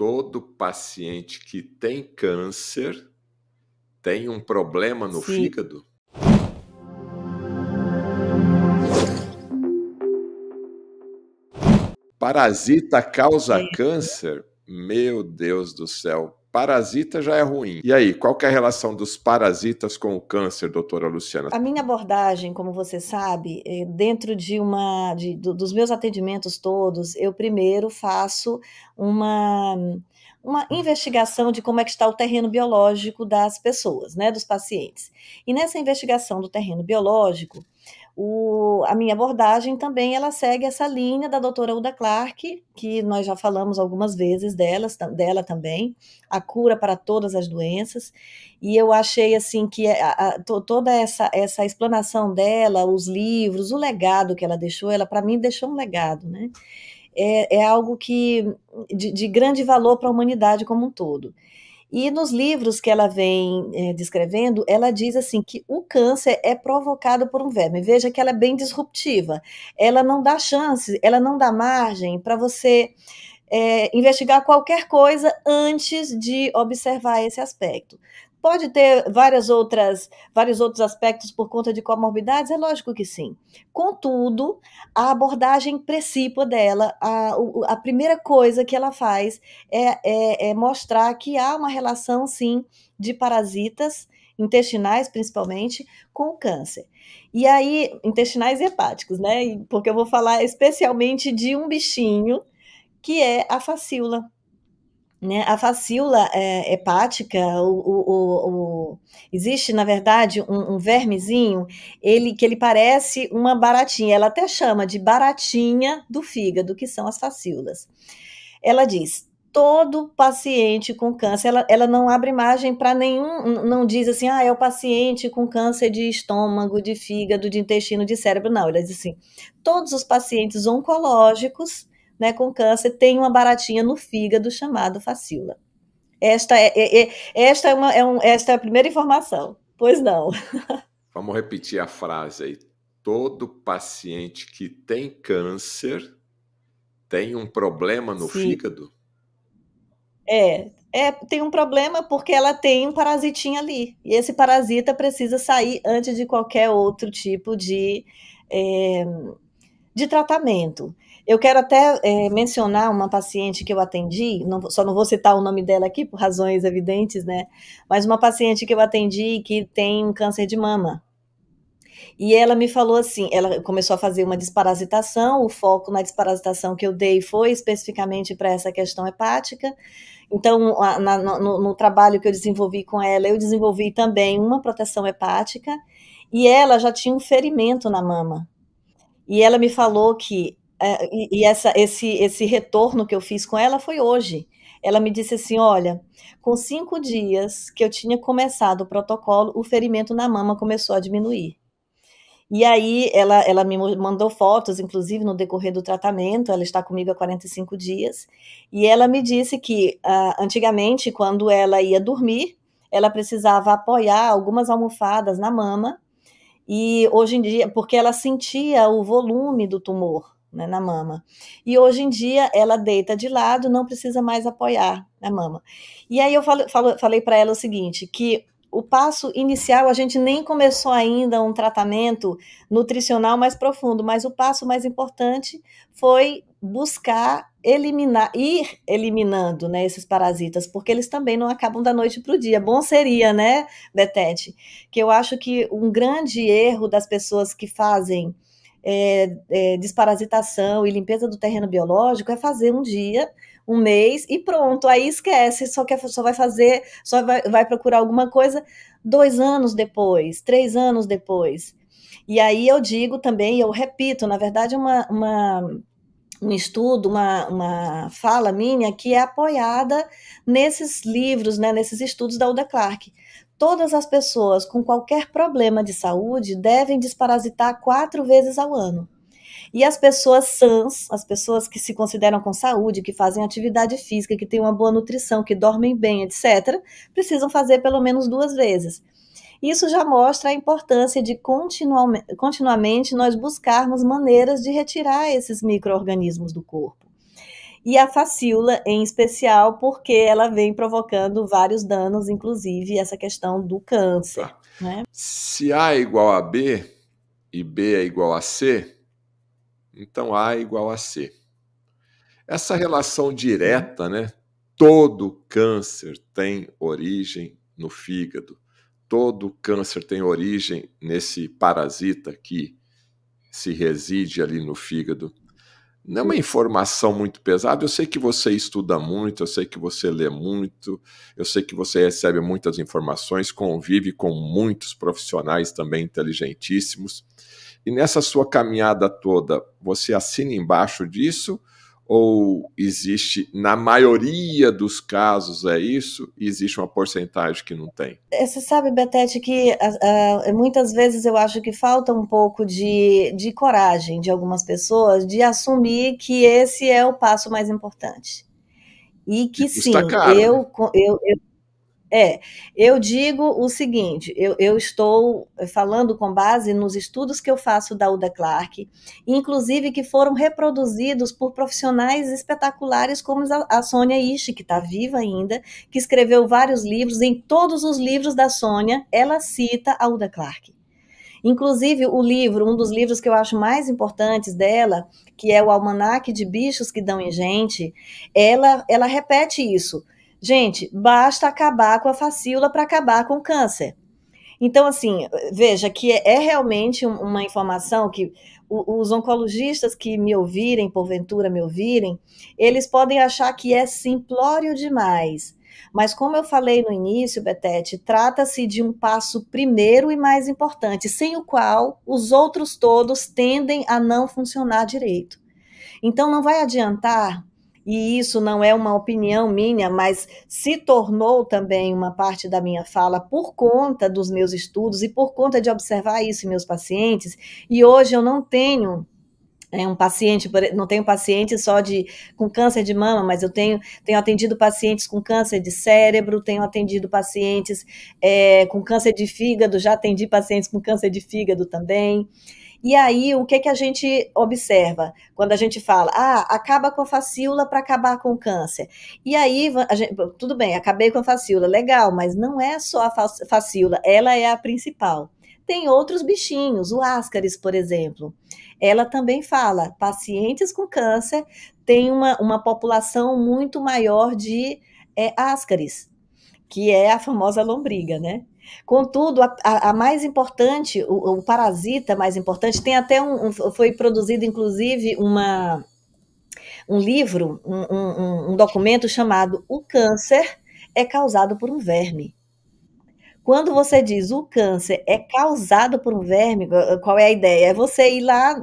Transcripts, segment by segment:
todo paciente que tem câncer tem um problema no Sim. fígado? Parasita causa Sim. câncer? Meu Deus do céu, Parasita já é ruim. E aí, qual é a relação dos parasitas com o câncer, doutora Luciana? A minha abordagem, como você sabe, é dentro de uma de, dos meus atendimentos todos, eu primeiro faço uma uma investigação de como é que está o terreno biológico das pessoas, né, dos pacientes. E nessa investigação do terreno biológico, o, a minha abordagem também ela segue essa linha da doutora Uda Clark, que nós já falamos algumas vezes delas, dela também, a cura para todas as doenças. E eu achei assim que eh, a, a, toda essa, essa explanação dela, os livros, o legado que ela deixou, ela para mim deixou um legado, né? É, é algo que de, de grande valor para a humanidade como um todo. E nos livros que ela vem é, descrevendo, ela diz assim que o câncer é provocado por um verme. Veja que ela é bem disruptiva. Ela não dá chance, ela não dá margem para você é, investigar qualquer coisa antes de observar esse aspecto. Pode ter várias outras, vários outros aspectos por conta de comorbidades? É lógico que sim. Contudo, a abordagem principal dela, a, a primeira coisa que ela faz é, é, é mostrar que há uma relação, sim, de parasitas intestinais principalmente, com o câncer. E aí, intestinais e hepáticos, né? Porque eu vou falar especialmente de um bichinho que é a facíola. Né? A facíola é, hepática, o, o, o, existe, na verdade, um, um, vermezinho ele, que ele parece uma baratinha. Ela até chama de baratinha do fígado, que são as facíolas. Ela diz, todo paciente com câncer, ela, ela não abre margem para nenhum, não diz assim, ah, é o paciente com câncer de estômago, de fígado, de intestino, de cérebro, não. Ela diz assim, todos os pacientes oncológicos né, com câncer tem uma baratinha no fígado chamado facila. Esta é, é, é esta, é, uma, é um, esta é a primeira informação. Pois não. Vamos repetir a frase aí. Todo paciente que tem câncer tem um problema no Sim. fígado? É, é, tem um problema porque ela tem um parasitinho ali. E esse parasita precisa sair antes de qualquer outro tipo de, é, de tratamento. Eu quero até é, mencionar uma paciente que eu atendi, não, só não vou citar o nome dela aqui por razões evidentes, né? Mas uma paciente que eu atendi que tem um câncer de mama. E ela me falou assim: ela começou a fazer uma desparasitação. O foco na desparasitação que eu dei foi especificamente para essa questão hepática. Então, na, no, no trabalho que eu desenvolvi com ela, eu desenvolvi também uma proteção hepática. E ela já tinha um ferimento na mama. E ela me falou que é, e, e essa, esse, esse retorno que eu fiz com ela foi hoje. Ela me disse assim: olha, com cinco dias que eu tinha começado o protocolo, o ferimento na mama começou a diminuir. E aí ela, ela me mandou fotos, inclusive no decorrer do tratamento, ela está comigo há 45 dias, e ela me disse que uh, antigamente, quando ela ia dormir, ela precisava apoiar algumas almofadas na mama, e hoje em dia, porque ela sentia o volume do tumor né, na mama. E hoje em dia ela deita de lado, não precisa mais apoiar a mama. E aí eu falo, falo, falei para ela o seguinte, que o passo inicial a gente nem começou ainda um tratamento nutricional mais profundo, mas o passo mais importante foi buscar eliminar, ir eliminando né, esses parasitas, porque eles também não acabam da noite para o dia. Bom seria, né, Betete? Que eu acho que um grande erro das pessoas que fazem é, é, desparasitação e limpeza do terreno biológico é fazer um dia, um mês e pronto. Aí esquece, só que só vai fazer, só vai, vai procurar alguma coisa dois anos depois, três anos depois. E aí eu digo também, eu repito, na verdade, uma, uma um estudo, uma, uma fala minha que é apoiada nesses livros, né, nesses estudos da Uda Clark todas as pessoas com qualquer problema de saúde devem desparasitar quatro vezes ao ano. E as pessoas sãs, as pessoas que se consideram com saúde, que fazem atividade física, que têm uma boa nutrição, que dormem bem, etc., precisam fazer pelo menos duas vezes. Isso já mostra a importância de continuamente nós buscarmos maneiras de retirar esses micro-organismos do corpo e a facíola em especial, porque ela vem provocando vários danos, inclusive essa questão do câncer. Tá. Né? Se A é igual a B e B é igual a C, então A é igual a C. Essa relação direta, né? Todo câncer tem origem no fígado. Todo câncer tem origem nesse parasita que se reside ali no fígado não é uma informação muito pesada. Eu sei que você estuda muito, eu sei que você lê muito, eu sei que você recebe muitas informações, convive com muitos profissionais também inteligentíssimos. E nessa sua caminhada toda, você assina embaixo disso ou existe, na maioria dos casos, é isso? E existe uma porcentagem que não tem? É, você sabe, Betete, que uh, muitas vezes eu acho que falta um pouco de, de coragem de algumas pessoas de assumir que esse é o passo mais importante. E que e tá sim, caro, eu, né? eu, eu é, eu digo o seguinte: eu, eu, estou falando com base nos estudos que eu faço da Uda Clark, inclusive que foram reproduzidos por profissionais espetaculares como a, a Sônia Ishi, que está viva ainda, que escreveu vários livros. Em todos os livros da Sônia, ela cita a Uda Clark. Inclusive, o livro, um dos livros que eu acho mais importantes dela, que é o Almanaque de Bichos que Dão em Gente, ela, ela repete isso Gente, basta acabar com a facíola para acabar com o câncer. Então, assim, veja que é realmente uma informação que os oncologistas que me ouvirem, porventura me ouvirem, eles podem achar que é simplório demais. Mas, como eu falei no início, Betete, trata-se de um passo primeiro e mais importante, sem o qual os outros todos tendem a não funcionar direito. Então, não vai adiantar e isso não é uma opinião minha, mas se tornou também uma parte da minha fala por conta dos meus estudos e por conta de observar isso em meus pacientes. E hoje eu não tenho é um paciente, não tenho paciente só de com câncer de mama, mas eu tenho, tenho atendido pacientes com câncer de cérebro, tenho atendido pacientes é, com câncer de fígado, já atendi pacientes com câncer de fígado também. E aí, o que, que a gente observa quando a gente fala, ah, acaba com a facíola para acabar com o câncer? E aí, gente, tudo bem, acabei com a facíola, legal, mas não é só a facíola, ela é a principal. Tem outros bichinhos, o ascaris, por exemplo. Ela também fala, pacientes com câncer têm uma, uma população muito maior de é, ascaris que é a famosa lombriga, né? Contudo, a, a mais importante, o, o, parasita mais importante, tem até um, um foi produzido inclusive uma, um livro, um, um, um documento chamado O Câncer é Causado por um Verme. Quando você diz o câncer é causado por um verme, qual é a ideia? É você ir lá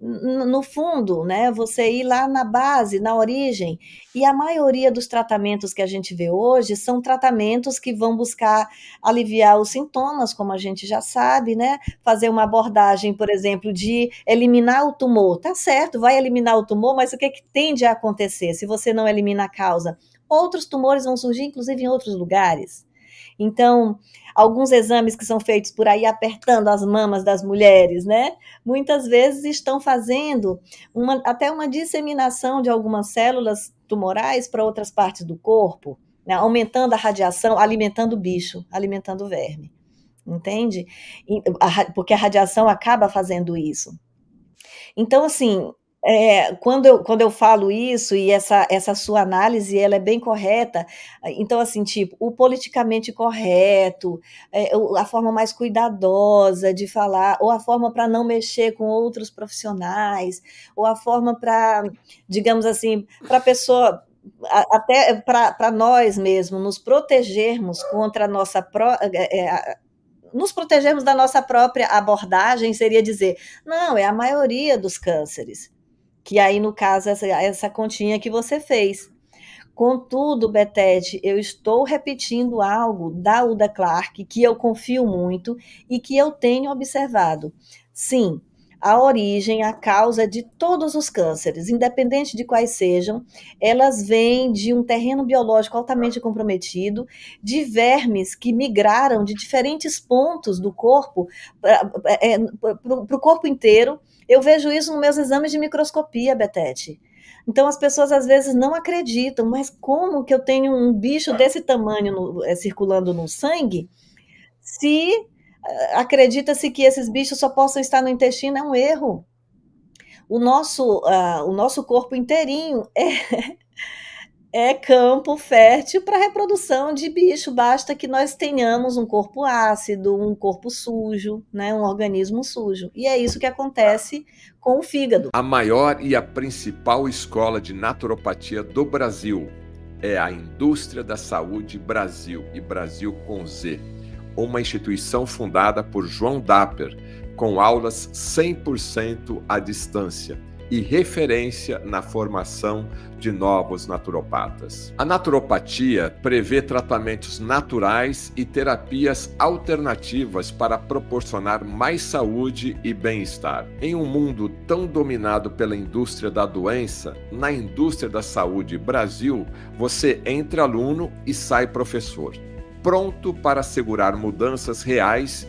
no fundo, né? Você ir lá na base, na origem. E a maioria dos tratamentos que a gente vê hoje são tratamentos que vão buscar aliviar os sintomas, como a gente já sabe, né? Fazer uma abordagem, por exemplo, de eliminar o tumor. Tá certo, vai eliminar o tumor, mas o que, é que tende a acontecer se você não elimina a causa? Outros tumores vão surgir, inclusive, em outros lugares. Então, alguns exames que são feitos por aí apertando as mamas das mulheres, né? Muitas vezes estão fazendo uma, até uma disseminação de algumas células tumorais para outras partes do corpo, né? aumentando a radiação, alimentando o bicho, alimentando o verme. Entende? Porque a radiação acaba fazendo isso. Então, assim, é, quando, eu, quando eu falo isso e essa, essa sua análise ela é bem correta, ah, então assim tipo o politicamente correto, é, a forma mais cuidadosa de falar ou a forma para não mexer com outros profissionais ou a forma para digamos assim para a pessoa até para nós mesmos nos protegermos contra a nossa pró, é, é, é nos protegermos da nossa própria abordagem seria dizer não é a maioria dos cânceres que aí, no caso, essa, essa continha que você fez. Contudo, Betete, eu estou repetindo algo da Uda Clark que eu confio muito e que eu tenho observado. Sim, a origem, a causa de todos os cânceres, independente de quais sejam, elas vêm de um terreno biológico altamente comprometido, de vermes que migraram de diferentes pontos do corpo para é, é, o corpo inteiro eu vejo isso nos meus exames de microscopia, Betete. Então as pessoas às vezes não acreditam, mas como que eu tenho um bicho desse tamanho no, é, circulando no sangue? Se eh, acredita-se que esses bichos só possam estar no intestino, é um erro. O nosso, uh, o nosso corpo inteirinho é é campo fértil para reprodução de bicho, basta que nós tenhamos um corpo ácido, um corpo sujo, né, um organismo sujo. E é isso que acontece com o fígado. A maior e a principal escola de naturopatia do Brasil é a Indústria da Saúde Brasil e Brasil com Z, uma instituição fundada por João Dapper, com aulas 100% à distância e referência na formação de novos naturopatas. A naturopatia prevê tratamentos naturais e terapias alternativas para proporcionar mais saúde e bem-estar. Em um mundo tão dominado pela indústria da doença, na indústria da saúde Brasil, você entra aluno e sai professor, pronto para assegurar mudanças reais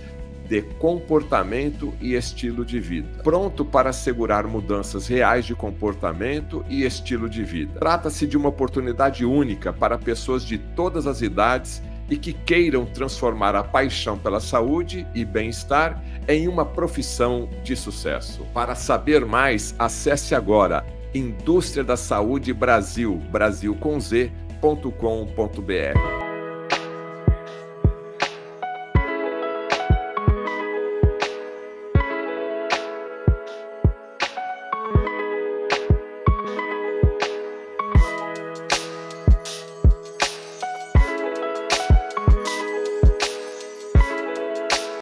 de comportamento e estilo de vida, pronto para assegurar mudanças reais de comportamento e estilo de vida. Trata-se de uma oportunidade única para pessoas de todas as idades e que queiram transformar a paixão pela saúde e bem-estar em uma profissão de sucesso. Para saber mais, acesse agora indústria da saúde Brasil, Brasil com Z, br